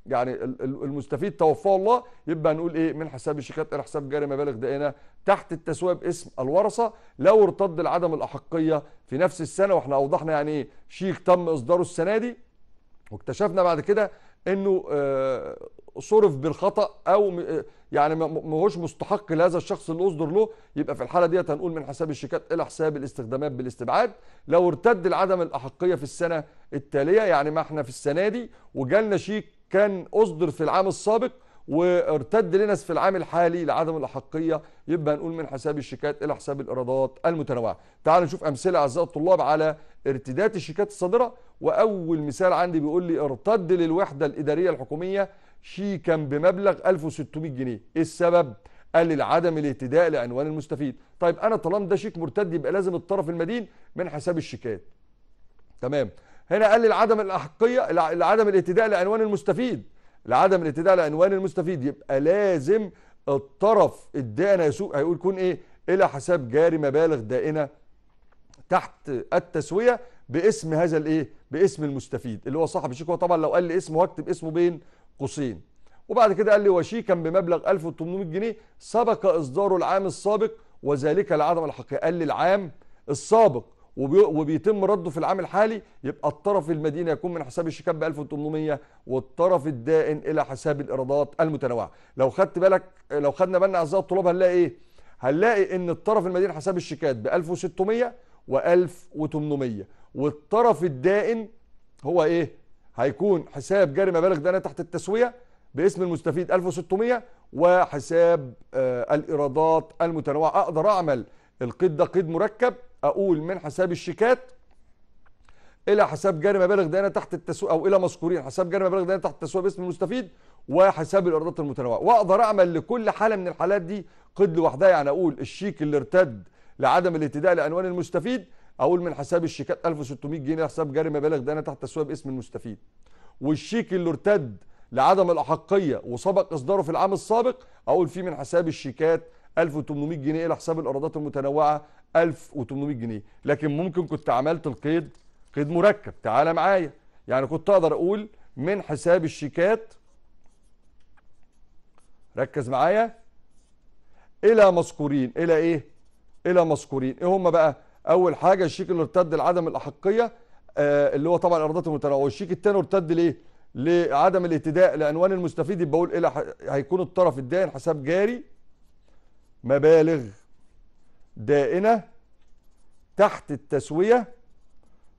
يعني المستفيد توفاه الله يبقى هنقول ايه من حساب الشيكات الى حساب جاري مبالغ دائنه تحت التسويه باسم الورثه لو ارتد العدم الاحقيه في نفس السنه واحنا اوضحنا يعني ايه شيك تم اصداره السنه دي واكتشفنا بعد كده انه آه، صرف بالخطا او آه، يعني ما هوش مستحق لهذا الشخص اللي اصدر له يبقى في الحاله ديت هنقول من حساب الشيكات الى حساب الاستخدامات بالاستبعاد لو ارتد العدم الاحقيه في السنه التاليه يعني ما احنا في السنه دي وجالنا شيك كان أصدر في العام السابق وارتد لنا في العام الحالي لعدم الأحقية يبقى هنقول من حساب الشيكات إلى حساب الإيرادات المتنوعة تعالوا نشوف أمثلة أعزائي الطلاب على ارتداد الشيكات الصادرة وأول مثال عندي بيقول لي ارتد للوحدة الإدارية الحكومية شيكا بمبلغ 1600 جنيه إيه السبب؟ قال لي لعدم الاهتداء لعنوان المستفيد طيب انا طالما ده شيك مرتد يبقى لازم الطرف المدين من حساب الشيكات تمام هنا قال لي العدم الاحقيه العدم الاهتداء لعنوان المستفيد لعدم الاهتداء لعنوان المستفيد يبقى لازم الطرف الدائن يسوق هيقول كون ايه الى حساب جاري مبالغ دائنه تحت التسويه باسم هذا الايه باسم المستفيد اللي هو صاحب الشيك هو طبعا لو قال لي اسمه هكتب اسمه بين قوسين وبعد كده قال لي وشيكا بمبلغ 1800 جنيه سبق اصداره العام السابق وذلك لعدم الحقيقه قال لي العام السابق وبيتم رده في العام الحالي يبقى الطرف المدينه يكون من حساب الشيكات ب 1800 والطرف الدائن الى حساب الايرادات المتنوعه لو خدت بالك لو خدنا بالنا اعزائي الطلاب هنلاقي ايه هنلاقي ان الطرف المدين حساب الشيكات ب 1600 و1800 والطرف الدائن هو ايه هيكون حساب جاري مبالغ دائنه تحت التسويه باسم المستفيد 1600 وحساب آه الايرادات المتنوعه اقدر اعمل القيد ده قيد مركب اقول من حساب الشيكات الى حساب جاري مبالغ دائنه تحت التسويق او الى مذكورين حساب جاري مبالغ دائنه تحت التسويق باسم المستفيد وحساب الايرادات المتنوعه واقدر اعمل لكل حاله من الحالات دي قيد لوحدها يعني اقول الشيك اللي ارتد لعدم الاهتداء لعنوان المستفيد اقول من حساب الشيكات 1600 جنيه حساب جاري مبالغ دائنه تحت التسويق باسم المستفيد والشيك اللي ارتد لعدم الاحقيه وسبق اصداره في العام السابق اقول فيه من حساب الشيكات 1800 جنيه الى حساب الايرادات المتنوعه 1800 جنيه لكن ممكن كنت عملت القيد قيد مركب تعالى معايا يعني كنت اقدر اقول من حساب الشيكات ركز معايا الى مذكورين الى ايه الى مذكورين ايه هم بقى اول حاجه الشيك اللي ارتد لعدم الاحقيه آه اللي هو طبعا الايرادات المتنوعه والشيك الثاني ارتد ليه لعدم الاهتداء لعنوان المستفيد يبقى اقول الى هيكون الطرف الدائن حساب جاري مبالغ دائنة تحت التسوية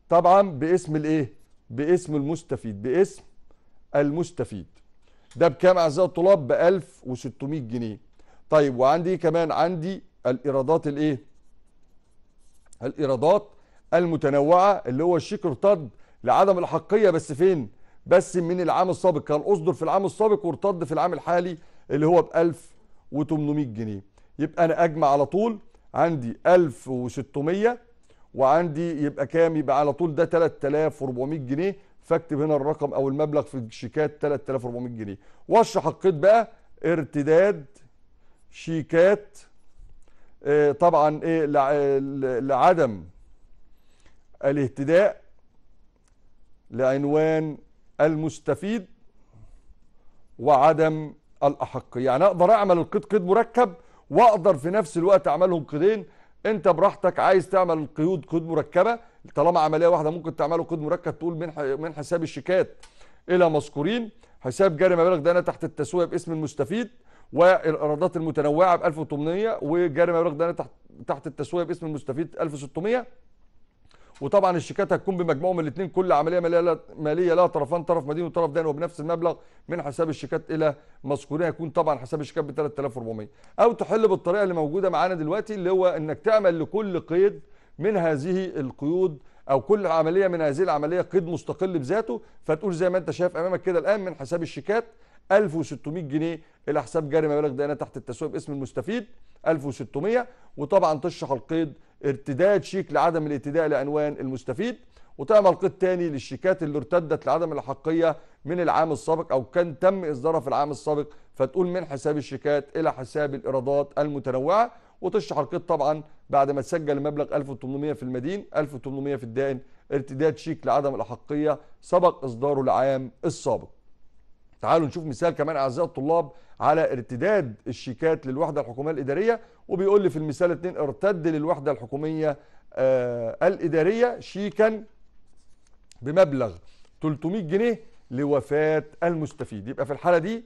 طبعا باسم الايه باسم المستفيد باسم المستفيد ده بكام اعزائي الطلاب ب 1600 جنيه طيب وعندي كمان عندي الايرادات الايه الايرادات المتنوعه اللي هو الشيك ارتد لعدم الحقيه بس فين بس من العام السابق كان اصدر في العام السابق وارتد في العام الحالي اللي هو ب 1800 جنيه يبقى انا اجمع على طول عندي 1600 وعندي يبقى كام يبقى على طول ده 3400 جنيه فاكتب هنا الرقم او المبلغ في الشيكات 3400 جنيه واشرح القيد بقى ارتداد شيكات آه، طبعا ايه لعدم الاهتداء لعنوان المستفيد وعدم الاحقيه يعني اقدر اعمل القيد قيد مركب واقدر في نفس الوقت اعملهم قيدين انت براحتك عايز تعمل قيود قيود مركبه طالما عمليه واحده ممكن تعمله قيد مركب تقول من من حساب الشيكات الى مذكورين حساب جاري مبالغ انا تحت التسويه باسم المستفيد والايرادات المتنوعه ب 1800 وجاري مبالغ دائنه تحت تحت التسويه باسم المستفيد 1600 وطبعا الشيكات هتكون بمجموعهم من الاثنين كل عمليه ماليه لها طرفان طرف مدين وطرف دائن وبنفس المبلغ من حساب الشيكات الى مذكورين هيكون طبعا حساب الشيكات ب 3400 او تحل بالطريقه اللي موجوده معانا دلوقتي اللي هو انك تعمل لكل قيد من هذه القيود او كل عمليه من هذه العمليه قيد مستقل بذاته فتقول زي ما انت شايف امامك كده الان من حساب الشيكات 1600 جنيه الى حساب جاري مبالغ دائنه تحت التسويق باسم المستفيد 1600 وطبعا تشرح القيد ارتداد شيك لعدم الاتداء لعنوان المستفيد وتعمل قيد تاني للشيكات اللي ارتدت لعدم الأحقية من العام السابق أو كان تم إصدارها في العام السابق فتقول من حساب الشيكات إلى حساب الإيرادات المتنوعة وتشرح القيد طبعا بعد ما تسجل المبلغ 1800 في المدين 1800 في الدائن ارتداد شيك لعدم الأحقية سبق إصداره العام السابق تعالوا نشوف مثال كمان اعزائي الطلاب على ارتداد الشيكات للوحده الحكوميه الاداريه وبيقول لي في المثال 2 ارتد للوحده الحكوميه آه الاداريه شيكا بمبلغ 300 جنيه لوفاه المستفيد يبقى في الحاله دي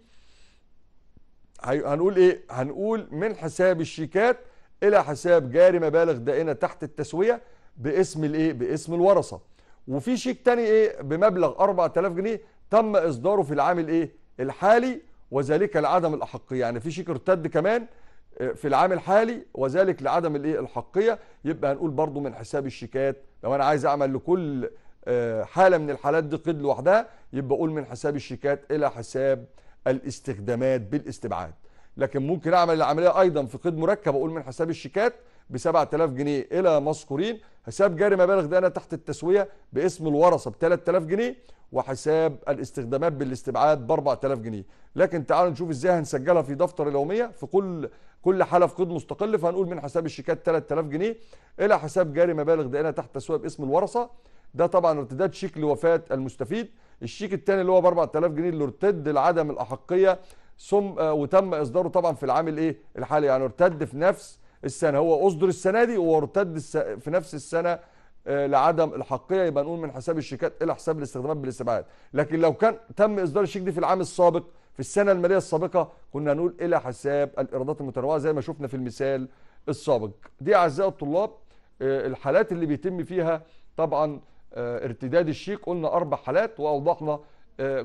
هنقول ايه هنقول من حساب الشيكات الى حساب جاري مبالغ دائنه تحت التسويه باسم الايه باسم الورثه وفي شيك تاني ايه بمبلغ 4000 جنيه تم اصداره في العام الايه الحالي وذلك لعدم الاحقيه يعني في شيك ارتد كمان آه، في العام الحالي وذلك لعدم الايه الحقيه يبقى هنقول برضو من حساب الشيكات لو انا عايز اعمل لكل آه، حاله من الحالات دي قيد لوحدها يبقى اقول من حساب الشيكات الى حساب الاستخدامات بالاستبعاد لكن ممكن اعمل العمليه ايضا في قيد مركب اقول من حساب الشيكات ب 7000 جنيه الى مذكورين حساب جاري مبالغ انا تحت التسويه باسم الورثه ب 3000 جنيه وحساب الاستخدامات بالاستبعاد ب 4000 جنيه لكن تعالوا نشوف ازاي هنسجلها في دفتر اليوميه في كل كل حاله في قيد مستقل فهنقول من حساب الشيكات 3000 جنيه الى حساب جاري مبالغ انا تحت التسويه باسم الورثه ده طبعا ارتداد شيك لوفاه المستفيد الشيك الثاني اللي هو ب 4000 جنيه اللي ارتد لعدم الاحقيه ثم وتم اصداره طبعا في العام الايه الحالي يعني ارتد في نفس السنه هو اصدر السنه دي وارتد في نفس السنه آه، لعدم الحقيه يبقى نقول من حساب الشيكات الى حساب الاستخدامات بالاستبعاد لكن لو كان تم اصدار الشيك دي في العام السابق في السنه الماليه السابقه كنا نقول الى حساب الايرادات المتنوعه زي ما شفنا في المثال السابق دي اعزائي الطلاب آه، الحالات اللي بيتم فيها طبعا آه، ارتداد الشيك قلنا اربع حالات واوضحنا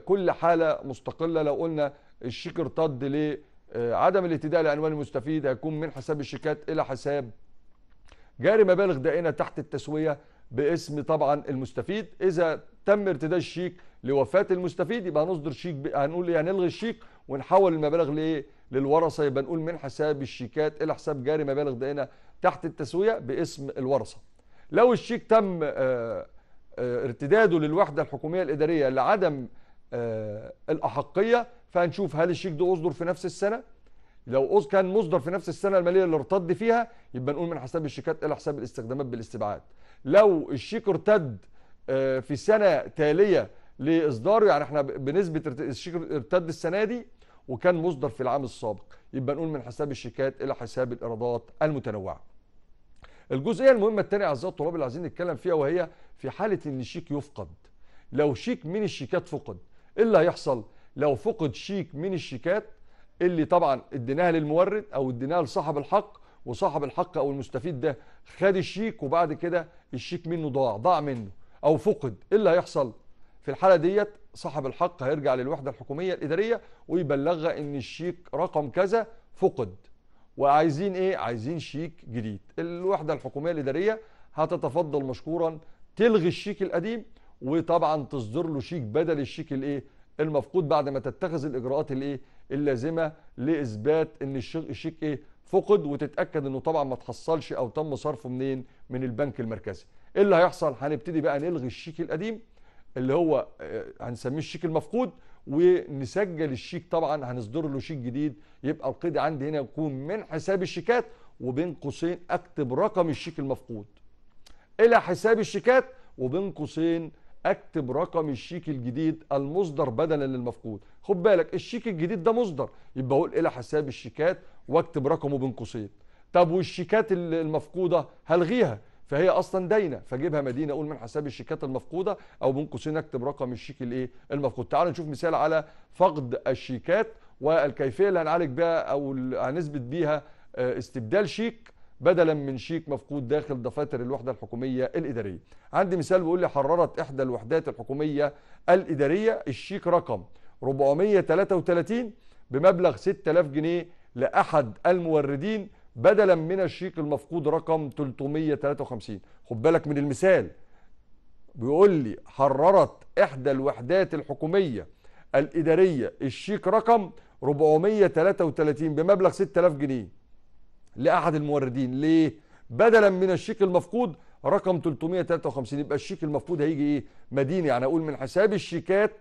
كل حاله مستقله لو قلنا الشيك ارتد ليه آه، عدم الاتداء لعنوان المستفيد هيكون من حساب الشيكات الى حساب جاري مبالغ دائنه تحت التسويه باسم طبعا المستفيد اذا تم ارتداء الشيك لوفاه المستفيد يبقى هنصدر شيك ب... هنقول إيه؟ هنلغي الشيك ونحول المبالغ لايه للورثه يبقى نقول من حساب الشيكات الى حساب جاري مبالغ دائنه تحت التسويه باسم الورثه لو الشيك تم آه، آه، ارتداده للوحده الحكوميه الاداريه لعدم آه، الأحقية فهنشوف هل الشيك ده أصدر في نفس السنة لو كان مصدر في نفس السنة المالية اللي ارتد فيها يبقى نقول من حساب الشيكات إلى حساب الاستخدامات بالاستبعاد لو الشيك ارتد آه، في سنة تالية لإصداره يعني احنا بنسبة الشيك ارتد السنة دي وكان مصدر في العام السابق يبقى نقول من حساب الشيكات إلى حساب الإيرادات المتنوعة الجزئية المهمة الثانية أعزائي الطلاب اللي عايزين نتكلم فيها وهي في حالة إن الشيك يفقد لو شيك من الشيكات فقد ايه اللي هيحصل لو فقد شيك من الشيكات اللي طبعا اديناها للمورد او اديناها لصاحب الحق وصاحب الحق او المستفيد ده خد الشيك وبعد كده الشيك منه ضاع ضاع منه او فقد ايه اللي هيحصل في الحاله ديت صاحب الحق هيرجع للوحده الحكوميه الاداريه ويبلغها ان الشيك رقم كذا فقد وعايزين ايه عايزين شيك جديد الوحده الحكوميه الاداريه هتتفضل مشكورا تلغي الشيك القديم وطبعا تصدر له شيك بدل الشيك الايه المفقود بعد ما تتخذ الاجراءات الايه اللازمه لاثبات ان الشيك ايه فقد وتتاكد انه طبعا ما تحصلش او تم صرفه منين من البنك المركزي ايه اللي هيحصل هنبتدي بقى نلغي الشيك القديم اللي هو آه، هنسميه الشيك المفقود ونسجل الشيك طبعا هنصدر له شيك جديد يبقى القيد عندي هنا يكون من حساب الشيكات وبين قوسين اكتب رقم الشيك المفقود الى حساب الشيكات وبين قوسين اكتب رقم الشيك الجديد المصدر بدلا للمفقود خد بالك الشيك الجديد ده مصدر يبقى اقول الى حساب الشيكات واكتب رقمه بين قوسين طب والشيكات المفقوده هلغيها فهي اصلا داينه فاجيبها مدينه اقول من حساب الشيكات المفقوده او بين قوسين اكتب رقم الشيك الايه المفقود تعال نشوف مثال على فقد الشيكات والكيفيه اللي هنعالج بها او هنثبت بيها آه، استبدال شيك بدلا من شيك مفقود داخل دفاتر الوحده الحكوميه الاداريه عندي مثال بيقول لي حررت احدى الوحدات الحكوميه الاداريه الشيك رقم 433 بمبلغ 6000 جنيه لاحد الموردين بدلا من الشيك المفقود رقم 353 خد بالك من المثال بيقول لي حررت احدى الوحدات الحكوميه الاداريه الشيك رقم 433 بمبلغ 6000 جنيه لأحد الموردين ليه؟ بدلا من الشيك المفقود رقم 353 يبقى الشيك المفقود هيجي ايه؟ مديني يعني اقول من حساب الشيكات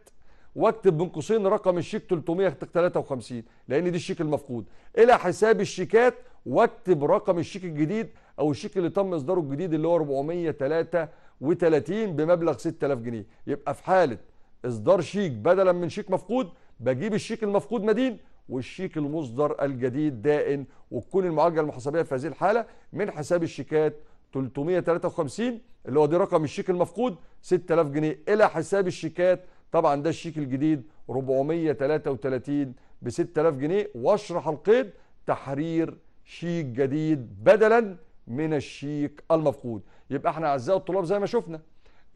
واكتب بين قوسين رقم الشيك 353 لان دي الشيك المفقود الى حساب الشيكات واكتب رقم الشيك الجديد او الشيك اللي تم اصداره الجديد اللي هو 433 بمبلغ 6000 جنيه يبقى في حاله اصدار شيك بدلا من شيك مفقود بجيب الشيك المفقود مدين والشيك المصدر الجديد دائن وتكون المعالجه المحاسبيه في هذه الحاله من حساب الشيكات 353 اللي هو دي رقم الشيك المفقود 6000 جنيه الى حساب الشيكات طبعا ده الشيك الجديد 433 ب 6000 جنيه واشرح القيد تحرير شيك جديد بدلا من الشيك المفقود يبقى احنا اعزائي الطلاب زي ما شفنا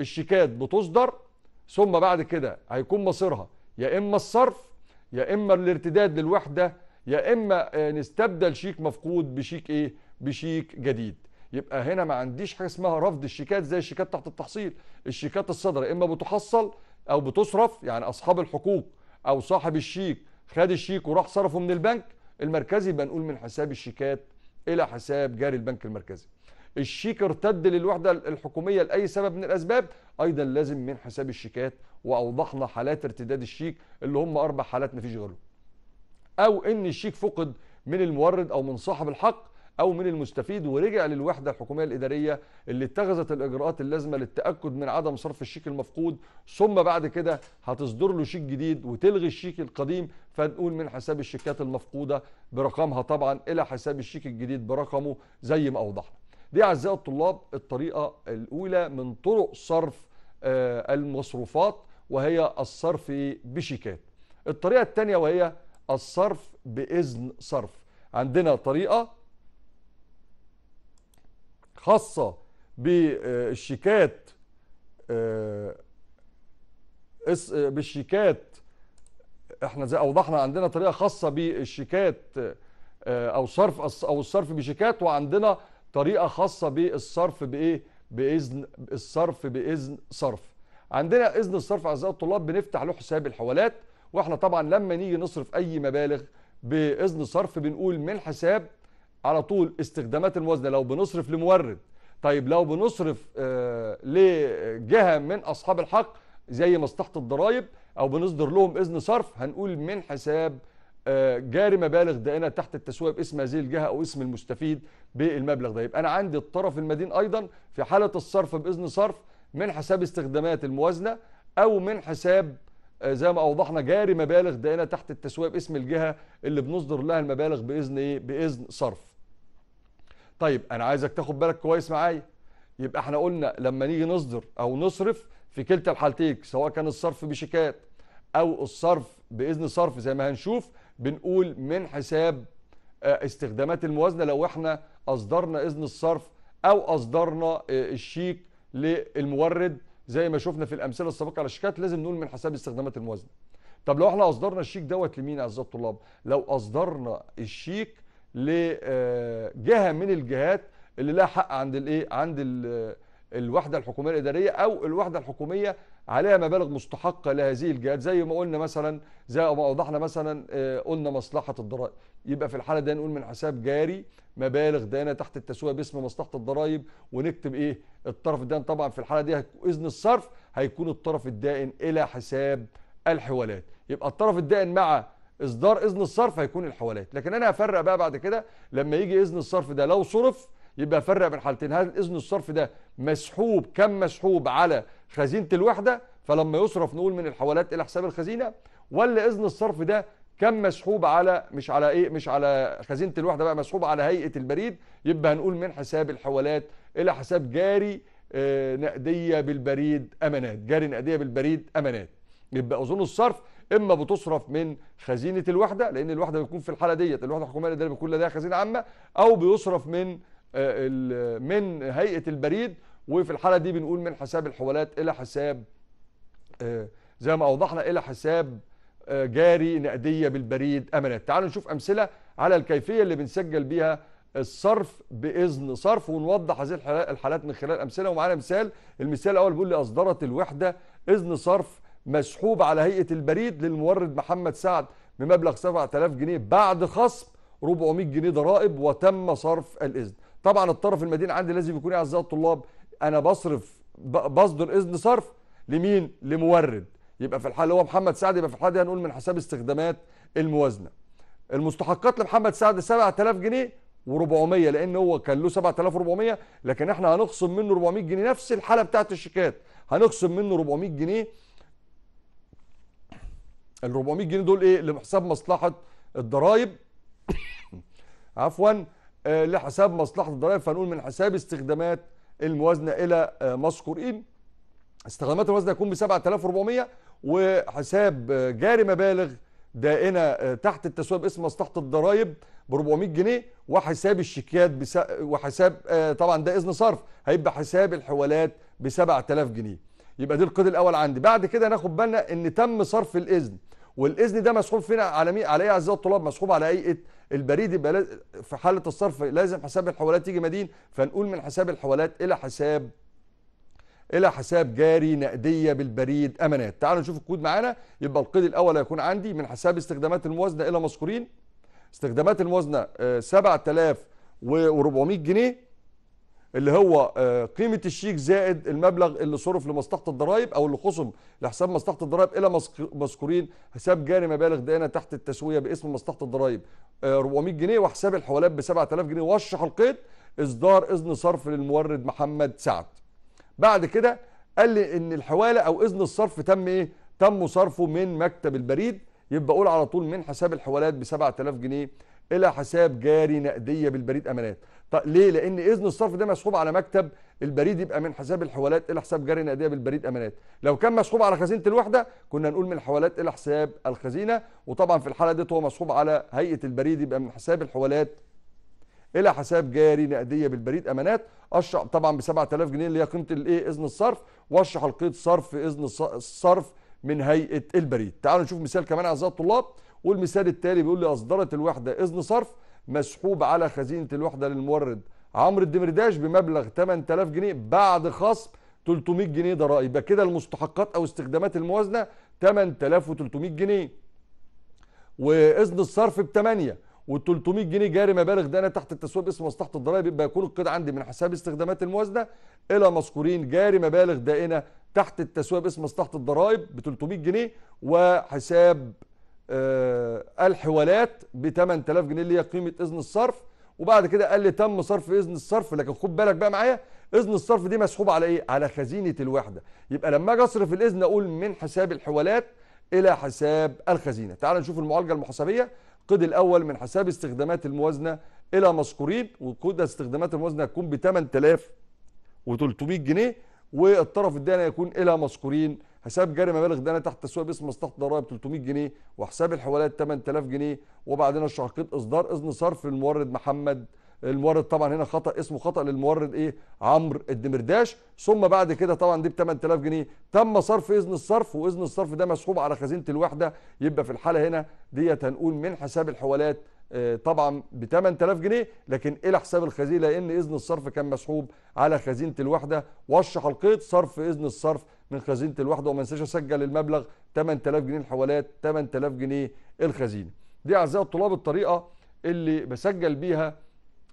الشيكات بتصدر ثم بعد كده هيكون مصيرها يا اما الصرف يا اما الارتداد للوحده يا اما آه، نستبدل شيك مفقود بشيك ايه بشيك جديد يبقى هنا ما عنديش حاجه اسمها رفض الشيكات زي الشيكات تحت التحصيل الشيكات الصدر اما بتحصل او بتصرف يعني اصحاب الحقوق او صاحب الشيك خد الشيك وراح صرفه من البنك المركزي بنقول من حساب الشيكات الى حساب جاري البنك المركزي الشيك ارتد للوحدة الحكومية لأي سبب من الأسباب أيضا لازم من حساب الشيكات وأوضحنا حالات ارتداد الشيك اللي هم أربع حالات مفيش غيرهم أو إن الشيك فقد من المورد أو من صاحب الحق او من المستفيد ورجع للوحده الحكوميه الاداريه اللي اتخذت الاجراءات اللازمه للتاكد من عدم صرف الشيك المفقود ثم بعد كده هتصدر له شيك جديد وتلغي الشيك القديم فنقول من حساب الشيكات المفقوده برقمها طبعا الى حساب الشيك الجديد برقمه زي ما اوضحنا دي اعزائي الطلاب الطريقه الاولى من طرق صرف آه، المصروفات وهي الصرف بشيكات الطريقه الثانيه وهي الصرف باذن صرف عندنا طريقه خاصه بالشيكات آه، بالشيكات احنا زي اوضحنا عندنا طريقه خاصه بالشيكات آه، او صرف او الصرف بشيكات وعندنا طريقه خاصه بالصرف بايه باذن الصرف باذن صرف عندنا اذن الصرف اعزائي الطلاب بنفتح له حساب الحوالات واحنا طبعا لما نيجي نصرف اي مبالغ باذن صرف بنقول من حساب على طول استخدامات الموازنه لو بنصرف لمورد طيب لو بنصرف آه، لجهه من اصحاب الحق زي مصلحه الضرائب او بنصدر لهم اذن صرف هنقول من حساب آه، جاري مبالغ دائنه تحت التسويه باسم هذه الجهه او اسم المستفيد بالمبلغ ده يبقى انا عندي الطرف المدين ايضا في حاله الصرف باذن صرف من حساب استخدامات الموازنه او من حساب آه، زي ما اوضحنا جاري مبالغ دائنه تحت التسويه باسم الجهه اللي بنصدر لها المبالغ باذن ايه باذن صرف طيب انا عايزك تاخد بالك كويس معايا يبقى احنا قلنا لما نيجي نصدر او نصرف في كلتا الحالتين سواء كان الصرف بشيكات او الصرف باذن صرف زي ما هنشوف بنقول من حساب آه، استخدامات الموازنه لو احنا اصدرنا اذن الصرف او اصدرنا آه، الشيك للمورد زي ما شفنا في الامثله السابقه على الشيكات لازم نقول من حساب استخدامات الموازنه طب لو احنا اصدرنا الشيك دوت لمين يا اعزائي الطلاب لو اصدرنا الشيك لجهه آه، من الجهات اللي لها حق عند الايه عند الوحده الحكوميه الاداريه او الوحده الحكوميه عليها مبالغ مستحقة لهذه الجهات زي ما قلنا مثلا زي ما أوضحنا مثلا آه، قلنا مصلحة الضرائب يبقى في الحالة دي نقول من حساب جاري مبالغ دانا تحت التسوية باسم مصلحة الضرائب ونكتب إيه الطرف الدائن طبعا في الحالة دي إذن الصرف هيكون الطرف الدائن إلى حساب الحوالات يبقى الطرف الدائن مع إصدار إذن الصرف هيكون الحوالات لكن أنا هفرق بقى بعد كده لما يجي إذن الصرف ده لو صرف يبقى فرق بين حالتين هل إذن الصرف ده مسحوب كم مسحوب على خزينه الوحده فلما يصرف نقول من الحوالات الى حساب الخزينه ولا اذن الصرف ده كان مسحوب على مش على ايه مش على خزينه الوحده بقى مسحوب على هيئه البريد يبقى هنقول من حساب الحوالات الى حساب جاري آه، نقديه بالبريد امانات جاري نقديه بالبريد امانات يبقى اظن الصرف اما بتصرف من خزينه الوحده لان الوحده بتكون في الحاله ديت الوحده الحكوميه اللي بيكون لديها خزينه عامه او بيصرف من آه، من هيئه البريد وفي الحاله دي بنقول من حساب الحوالات الى حساب آه، زي ما اوضحنا الى حساب آه، جاري نقديه بالبريد امانات تعالوا نشوف امثله على الكيفيه اللي بنسجل بيها الصرف باذن صرف ونوضح هذه الحالات من خلال امثله ومعانا مثال المثال الاول بيقول لي اصدرت الوحده اذن صرف مسحوب على هيئه البريد للمورد محمد سعد بمبلغ 7000 جنيه بعد خصم 400 جنيه ضرائب وتم صرف الاذن طبعا الطرف المدين عندي لازم يكون اعزائي الطلاب انا بصرف بصدر اذن صرف لمين لمورد يبقى في الحاله هو محمد سعد يبقى في الحاله دي هنقول من حساب استخدامات الموازنه المستحقات لمحمد سعد 7000 جنيه و400 لان هو كان له 7400 لكن احنا هنخصم منه 400 جنيه نفس الحاله بتاعت الشيكات هنخصم منه 400 جنيه ال 400 جنيه دول ايه لحساب مصلحه الضرايب عفوا آه، لحساب مصلحه الضرايب فهنقول من حساب استخدامات الموازنه الى آه، مذكورين إيه؟ استخدامات الوزن هيكون ب 7400 وحساب آه، جاري مبالغ دائنه آه، تحت التسويه باسم مصلحه الضرائب ب 400 جنيه وحساب الشيكات بس... وحساب طبعا ده اذن صرف هيبقى حساب الحوالات ب 7000 جنيه يبقى دي القيد الاول عندي بعد كده ناخد بالنا ان تم صرف الاذن والاذن ده مسحوب فينا على مين على ايه اعزائي الطلاب مسحوب على هيئه البريد يبقى في حاله الصرف لازم حساب الحوالات يجي مدين فنقول من حساب الحوالات الى حساب الى حساب جاري نقديه بالبريد امانات تعالوا نشوف الكود معانا يبقى القيد الاول هيكون عندي من حساب استخدامات الموازنه الى مذكورين استخدامات الموازنه 7400 آه، جنيه اللي هو آه، قيمه الشيك زائد المبلغ اللي صرف لمصلحه الضرائب او اللي خصم لحساب مصلحه الضرائب الى مذكورين حساب جاري مبالغ دائنه تحت التسويه باسم مصلحه الضرائب 400 آه، جنيه وحساب الحوالات ب 7000 جنيه وشح القيد اصدار اذن صرف للمورد محمد سعد بعد كده قال لي ان الحواله او اذن الصرف تم ايه تم صرفه من مكتب البريد يبقى اقول على طول من حساب الحوالات ب 7000 جنيه الى حساب جاري نقديه بالبريد امانات طيب ليه؟ لان اذن الصرف ده مسحوب على مكتب البريد يبقى من حساب الحوالات الى حساب جاري نقديه بالبريد امانات لو كان مسحوب على خزينه الوحده كنا نقول من الحوالات الى حساب الخزينه وطبعا في الحاله دي هو مسحوب على هيئه البريد يبقى من حساب الحوالات الى حساب جاري نقديه بالبريد امانات اشرح طبعا ب 7000 جنيه اللي هي قيمه الايه اذن الصرف واشرح حلقيه صرف اذن الصرف من هيئه البريد تعالوا نشوف مثال كمان اعزائي الطلاب والمثال التالي بيقول لي اصدرت الوحده اذن صرف مسحوب على خزينه الوحده للمورد عمرو الدمرداش بمبلغ 8000 جنيه بعد خصم 300 جنيه ضرائب يبقى كده المستحقات او استخدامات الموازنه 8300 جنيه واذن الصرف ب 8 وال300 جنيه جاري مبالغ ده انا تحت التسويق باسم مصلحه الضرائب يبقى يكون القيد عندي من حساب استخدامات الموازنه الى مذكورين جاري مبالغ دائنه تحت التسويق باسم مصلحه الضرائب ب 300 جنيه وحساب آه، الحوالات ب 8000 جنيه اللي هي قيمه اذن الصرف وبعد كده قال لي تم صرف اذن الصرف لكن خد بالك بقى معايا اذن الصرف دي مسحوب على ايه على خزينه الوحده يبقى لما اجي اصرف الاذن اقول من حساب الحوالات الى حساب الخزينه تعال نشوف المعالجه المحاسبيه القيد الاول من حساب استخدامات الموازنه الى مذكورين وقيد استخدامات الموازنه تكون ب 8300 جنيه والطرف الدائن يكون إلى مذكورين حساب جاري مبالغ دانا تحت تسويه باسم مصلحه الضرائب 300 جنيه وحساب الحوالات 8000 جنيه وبعدين الشرقيه اصدار اذن صرف المورد محمد المورد طبعا هنا خطا اسمه خطا للمورد ايه عمرو الدمرداش ثم بعد كده طبعا دي ب 8000 جنيه تم صرف اذن الصرف واذن الصرف ده مسحوب على خزينه الوحده يبقى في الحاله هنا ديت هنقول من حساب الحوالات آه، طبعا ب 8000 جنيه لكن الى حساب الخزينه لان اذن الصرف كان مسحوب على خزينه الوحده وشح القيد صرف اذن الصرف من خزينه الوحده وما انساش اسجل المبلغ 8000 جنيه الحوالات 8000 جنيه الخزينه. دي اعزائي الطلاب الطريقه اللي بسجل بيها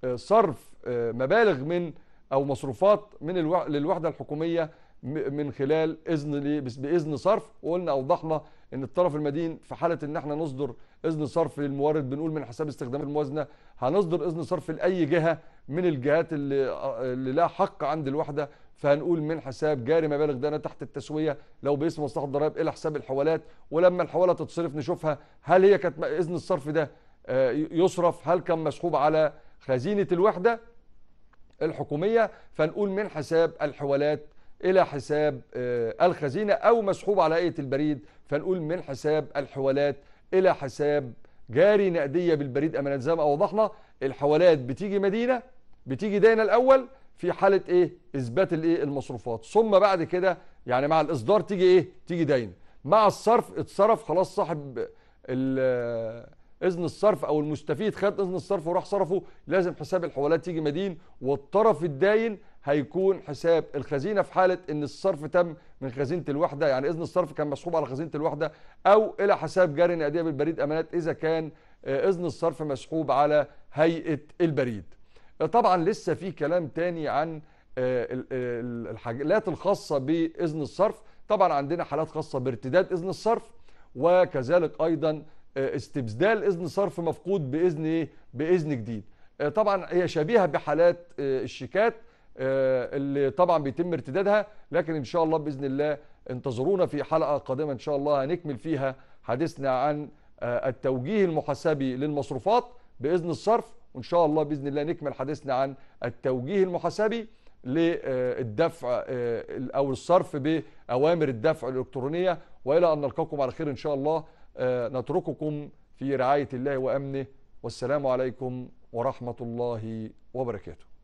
آه، صرف آه، مبالغ من او مصروفات من الو... للوحده الحكوميه من خلال اذن باذن صرف وقلنا اوضحنا ان الطرف المدين في حاله ان احنا نصدر اذن صرف للمورد بنقول من حساب استخدام الموازنه هنصدر اذن صرف لاي جهه من الجهات اللي, اللي لها حق عند الوحده فهنقول من حساب جاري مبالغ انا تحت التسويه لو باسم مصلحه الضرائب الى حساب الحوالات ولما الحواله تتصرف نشوفها هل هي كانت اذن الصرف ده آه، يصرف هل كان مسحوب على خزينه الوحده الحكوميه فنقول من حساب الحوالات الى حساب آه، الخزينه او مسحوب على ايه البريد فنقول من حساب الحوالات الى حساب جاري نقديه بالبريد امانات زي ما اوضحنا الحوالات بتيجي مدينه بتيجي دينا الاول في حاله ايه اثبات الايه المصروفات ثم بعد كده يعني مع الاصدار تيجي ايه تيجي دينا مع الصرف اتصرف خلاص صاحب اذن الصرف او المستفيد خد اذن الصرف وراح صرفه لازم حساب الحوالات يجي مدين والطرف الداين هيكون حساب الخزينه في حاله ان الصرف تم من خزينه الوحده يعني اذن الصرف كان مسحوب على خزينه الوحده او الى حساب جاري نقديه بالبريد امانات اذا كان آه، اذن الصرف مسحوب على هيئه البريد. آه، طبعا لسه في كلام تاني عن آه، الحاجات الخاصه باذن الصرف، طبعا عندنا حالات خاصه بارتداد اذن الصرف وكذلك ايضا استبدال اذن صرف مفقود باذن إيه؟ باذن جديد. طبعا هي شبيهه بحالات الشيكات آه، اللي طبعا بيتم ارتدادها لكن ان شاء الله باذن الله انتظرونا في حلقه قادمه ان شاء الله هنكمل فيها حديثنا عن آه، التوجيه المحاسبي للمصروفات باذن الصرف وان شاء الله باذن الله نكمل حديثنا عن التوجيه المحاسبي للدفع آه، او الصرف باوامر الدفع الالكترونيه والى ان نلقاكم على خير ان شاء الله نترككم في رعايه الله وامنه والسلام عليكم ورحمه الله وبركاته